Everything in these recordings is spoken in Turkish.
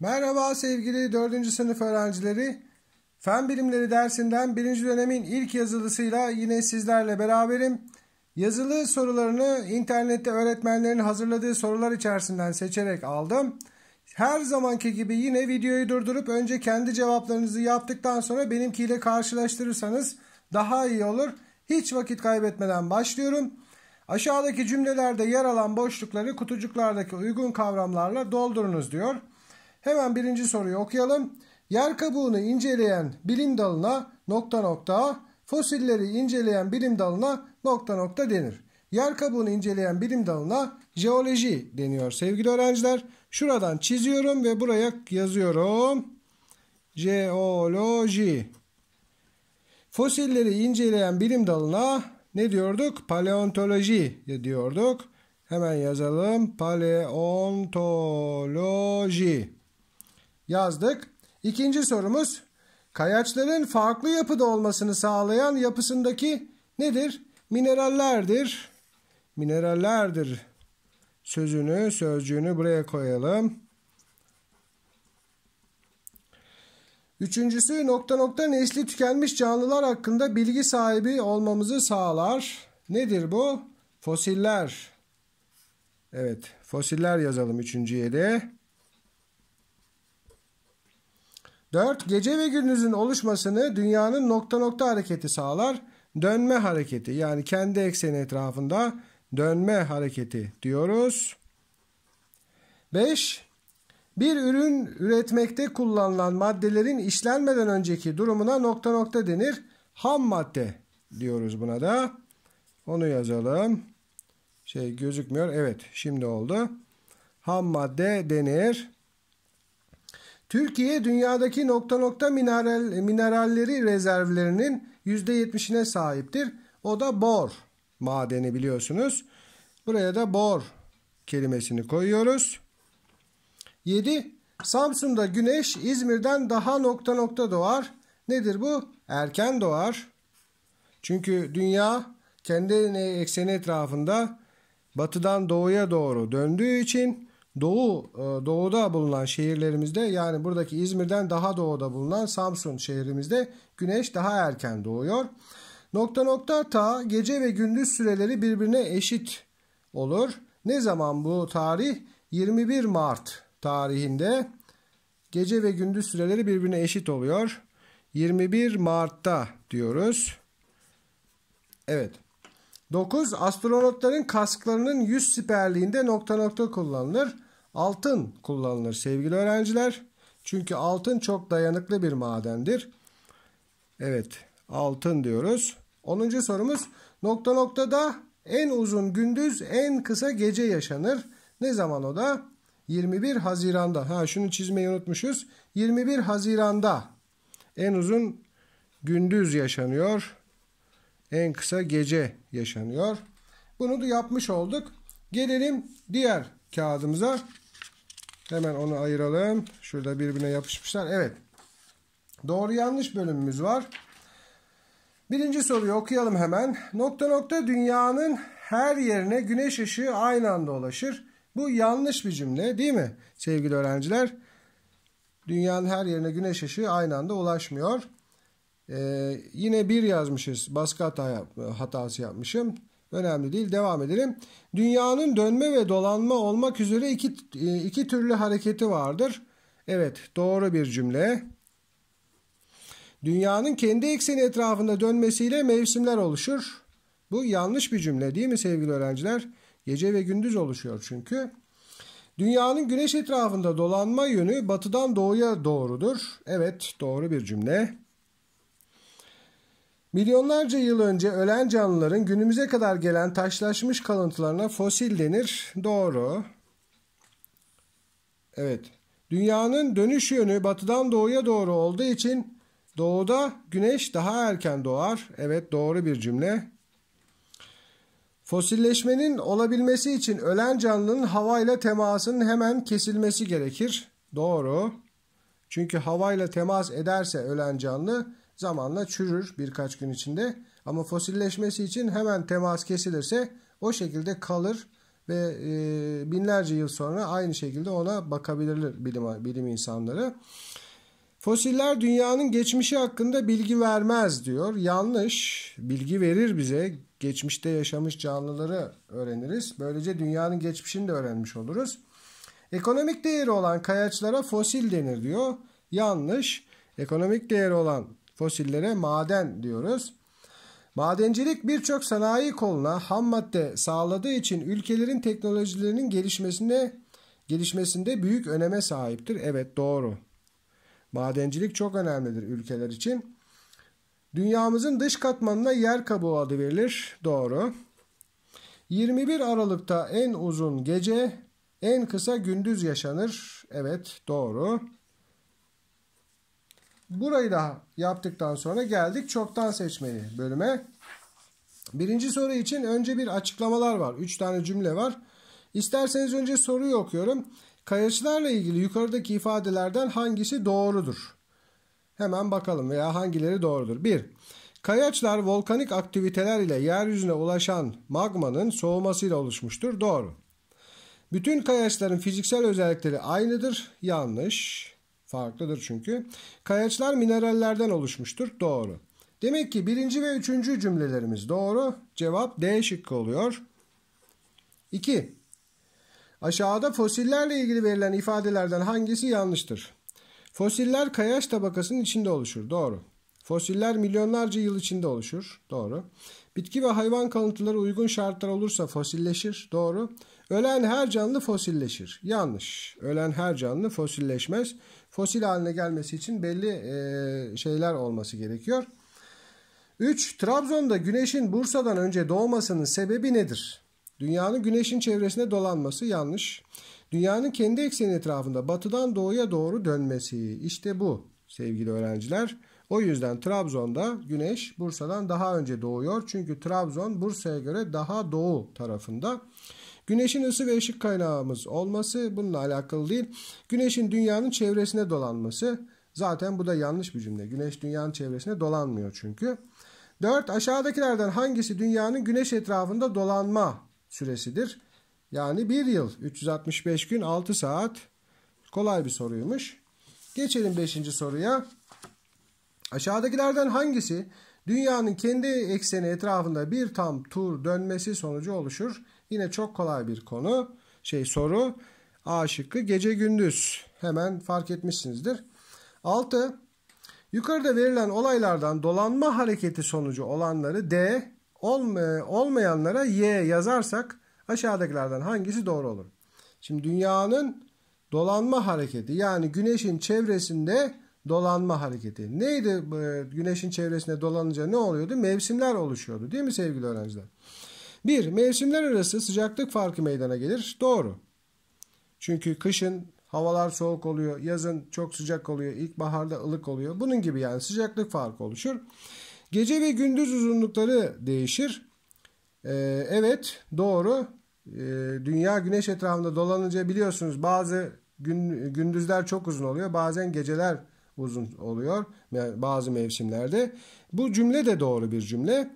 Merhaba sevgili 4. sınıf öğrencileri. Fen bilimleri dersinden 1. dönemin ilk yazılısıyla yine sizlerle beraberim. Yazılı sorularını internette öğretmenlerin hazırladığı sorular içerisinden seçerek aldım. Her zamanki gibi yine videoyu durdurup önce kendi cevaplarınızı yaptıktan sonra benimkiyle karşılaştırırsanız daha iyi olur. Hiç vakit kaybetmeden başlıyorum. Aşağıdaki cümlelerde yer alan boşlukları kutucuklardaki uygun kavramlarla doldurunuz diyor. Hemen birinci soruyu okuyalım. Yer kabuğunu inceleyen bilim dalına nokta nokta, fosilleri inceleyen bilim dalına nokta nokta denir. Yer kabuğunu inceleyen bilim dalına jeoloji deniyor sevgili öğrenciler. Şuradan çiziyorum ve buraya yazıyorum. Jeoloji. Fosilleri inceleyen bilim dalına ne diyorduk? Paleontoloji diyorduk. Hemen yazalım. Paleontoloji yazdık. İkinci sorumuz kayaçların farklı yapıda olmasını sağlayan yapısındaki nedir? Minerallerdir. Minerallerdir sözünü, sözcüğünü buraya koyalım. Üçüncüsü nokta nokta nesli tükenmiş canlılar hakkında bilgi sahibi olmamızı sağlar. Nedir bu? Fosiller. Evet fosiller yazalım üçüncüye de. 4. Gece ve gündüzün oluşmasını dünyanın nokta nokta hareketi sağlar. Dönme hareketi yani kendi ekseni etrafında dönme hareketi diyoruz. 5. Bir ürün üretmekte kullanılan maddelerin işlenmeden önceki durumuna nokta nokta denir. Ham madde diyoruz buna da. Onu yazalım. Şey gözükmüyor. Evet şimdi oldu. Ham madde denir. Türkiye dünyadaki nokta nokta mineral, mineralleri rezervlerinin %70'ine sahiptir. O da bor madeni biliyorsunuz. Buraya da bor kelimesini koyuyoruz. 7. Samsun'da güneş İzmir'den daha nokta nokta doğar. Nedir bu? Erken doğar. Çünkü dünya kendi ekseni etrafında batıdan doğuya doğru döndüğü için doğu e, doğuda bulunan şehirlerimizde yani buradaki İzmir'den daha doğuda bulunan Samsun şehrimizde güneş daha erken doğuyor. Nokta nokta ta gece ve gündüz süreleri birbirine eşit olur. Ne zaman bu tarih? 21 Mart tarihinde gece ve gündüz süreleri birbirine eşit oluyor. 21 Mart'ta diyoruz. Evet. 9. Astronotların kasklarının 100 siperliğinde nokta nokta kullanılır. Altın kullanılır sevgili öğrenciler. Çünkü altın çok dayanıklı bir madendir. Evet altın diyoruz. 10. sorumuz nokta noktada en uzun gündüz en kısa gece yaşanır. Ne zaman o da? 21 Haziran'da. Ha şunu çizmeyi unutmuşuz. 21 Haziran'da en uzun gündüz yaşanıyor. En kısa gece yaşanıyor. Bunu da yapmış olduk. Gelelim diğer kağıdımıza. Hemen onu ayıralım. Şurada birbirine yapışmışlar. Evet. Doğru yanlış bölümümüz var. Birinci soruyu okuyalım hemen. Nokta nokta dünyanın her yerine güneş ışığı aynı anda ulaşır. Bu yanlış bir cümle değil mi sevgili öğrenciler? Dünyanın her yerine güneş ışığı aynı anda ulaşmıyor. Ee, yine bir yazmışız. Baskı hata hatası yapmışım. Önemli değil. Devam edelim. Dünyanın dönme ve dolanma olmak üzere iki, e, iki türlü hareketi vardır. Evet doğru bir cümle. Dünyanın kendi ekseni etrafında dönmesiyle mevsimler oluşur. Bu yanlış bir cümle değil mi sevgili öğrenciler? Gece ve gündüz oluşuyor çünkü. Dünyanın güneş etrafında dolanma yönü batıdan doğuya doğrudur. Evet doğru bir cümle. Milyonlarca yıl önce ölen canlıların günümüze kadar gelen taşlaşmış kalıntılarına fosil denir. Doğru. Evet. Dünyanın dönüş yönü batıdan doğuya doğru olduğu için doğuda güneş daha erken doğar. Evet doğru bir cümle. Fosilleşmenin olabilmesi için ölen canlının havayla temasının hemen kesilmesi gerekir. Doğru. Çünkü havayla temas ederse ölen canlı zamanla çürür birkaç gün içinde. Ama fosilleşmesi için hemen temas kesilirse o şekilde kalır ve e, binlerce yıl sonra aynı şekilde ona bakabilirler bilim, bilim insanları. Fosiller dünyanın geçmişi hakkında bilgi vermez diyor. Yanlış. Bilgi verir bize. Geçmişte yaşamış canlıları öğreniriz. Böylece dünyanın geçmişini de öğrenmiş oluruz. Ekonomik değeri olan kayaçlara fosil denir diyor. Yanlış. Ekonomik değeri olan Fosillere maden diyoruz. Madencilik birçok sanayi koluna ham madde sağladığı için ülkelerin teknolojilerinin gelişmesinde gelişmesinde büyük öneme sahiptir. Evet doğru. Madencilik çok önemlidir ülkeler için. Dünyamızın dış katmanına yer kabuğu adı verilir. Doğru. 21 Aralık'ta en uzun gece, en kısa gündüz yaşanır. Evet, doğru. Burayı da yaptıktan sonra geldik çoktan seçmeli bölüme. Birinci soru için önce bir açıklamalar var. Üç tane cümle var. İsterseniz önce soruyu okuyorum. Kayaçlarla ilgili yukarıdaki ifadelerden hangisi doğrudur? Hemen bakalım veya hangileri doğrudur. 1. Kayaçlar volkanik aktiviteler ile yeryüzüne ulaşan magmanın soğumasıyla oluşmuştur. Doğru. Bütün kayaçların fiziksel özellikleri aynıdır. Yanlış. Farklıdır çünkü. Kayaçlar minerallerden oluşmuştur. Doğru. Demek ki birinci ve üçüncü cümlelerimiz doğru. Cevap D şıkkı oluyor. 2. Aşağıda fosillerle ilgili verilen ifadelerden hangisi yanlıştır? Fosiller kayaç tabakasının içinde oluşur. Doğru. Fosiller milyonlarca yıl içinde oluşur. Doğru. Bitki ve hayvan kalıntıları uygun şartlar olursa fosilleşir. Doğru. Ölen her canlı fosilleşir. Yanlış. Ölen her canlı fosilleşmez. Fosil haline gelmesi için belli e, şeyler olması gerekiyor. 3. Trabzon'da güneşin Bursa'dan önce doğmasının sebebi nedir? Dünyanın güneşin çevresinde dolanması yanlış. Dünyanın kendi ekseni etrafında batıdan doğuya doğru dönmesi. İşte bu sevgili öğrenciler. O yüzden Trabzon'da güneş Bursa'dan daha önce doğuyor. Çünkü Trabzon Bursa'ya göre daha doğu tarafında. Güneşin ısı ve ışık kaynağımız olması bununla alakalı değil. Güneşin dünyanın çevresine dolanması zaten bu da yanlış bir cümle. Güneş dünyanın çevresine dolanmıyor çünkü. 4. Aşağıdakilerden hangisi dünyanın güneş etrafında dolanma süresidir? Yani bir yıl 365 gün 6 saat kolay bir soruymuş. Geçelim 5. soruya. Aşağıdakilerden hangisi dünyanın kendi ekseni etrafında bir tam tur dönmesi sonucu oluşur? Yine çok kolay bir konu. Şey soru. A şıkkı gece gündüz. Hemen fark etmişsinizdir. 6. Yukarıda verilen olaylardan dolanma hareketi sonucu olanları D, e, olmayanlara Y yazarsak aşağıdakilerden hangisi doğru olur? Şimdi dünyanın dolanma hareketi yani güneşin çevresinde dolanma hareketi. Neydi e, güneşin çevresinde dolanınca ne oluyordu? Mevsimler oluşuyordu değil mi sevgili öğrenciler? 1. Mevsimler arası sıcaklık farkı meydana gelir. Doğru. Çünkü kışın havalar soğuk oluyor, yazın çok sıcak oluyor, ilkbaharda ılık oluyor. Bunun gibi yani sıcaklık farkı oluşur. Gece ve gündüz uzunlukları değişir. Ee, evet doğru. Ee, dünya güneş etrafında dolanınca biliyorsunuz bazı gün, gündüzler çok uzun oluyor. Bazen geceler uzun oluyor bazı mevsimlerde. Bu cümle de doğru bir cümle.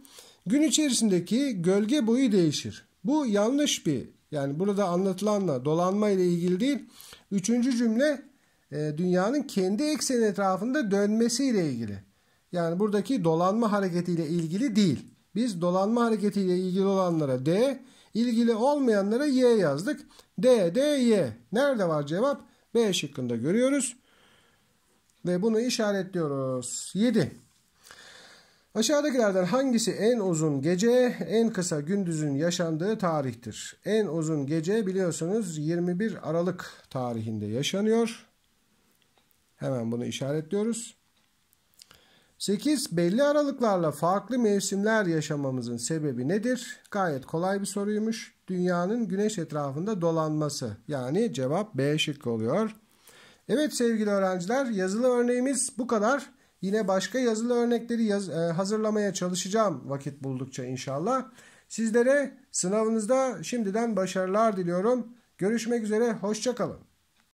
Gün içerisindeki gölge boyu değişir. Bu yanlış bir yani burada anlatılanla dolanma ile ilgili değil. Üçüncü cümle e, dünyanın kendi ekseni etrafında dönmesi ile ilgili. Yani buradaki dolanma hareketi ile ilgili değil. Biz dolanma hareketi ile ilgili olanlara D, ilgili olmayanlara Y yazdık. D, D, Y. Nerede var cevap? B şıkkında görüyoruz. Ve bunu işaretliyoruz. 7. Aşağıdakilerden hangisi en uzun gece, en kısa gündüzün yaşandığı tarihtir? En uzun gece biliyorsunuz 21 Aralık tarihinde yaşanıyor. Hemen bunu işaretliyoruz. 8 belli aralıklarla farklı mevsimler yaşamamızın sebebi nedir? Gayet kolay bir soruymuş. Dünyanın güneş etrafında dolanması. Yani cevap B şıkkı oluyor. Evet sevgili öğrenciler yazılı örneğimiz bu kadar. Yine başka yazılı örnekleri yaz, e, hazırlamaya çalışacağım vakit buldukça inşallah. Sizlere sınavınızda şimdiden başarılar diliyorum. Görüşmek üzere, hoşçakalın.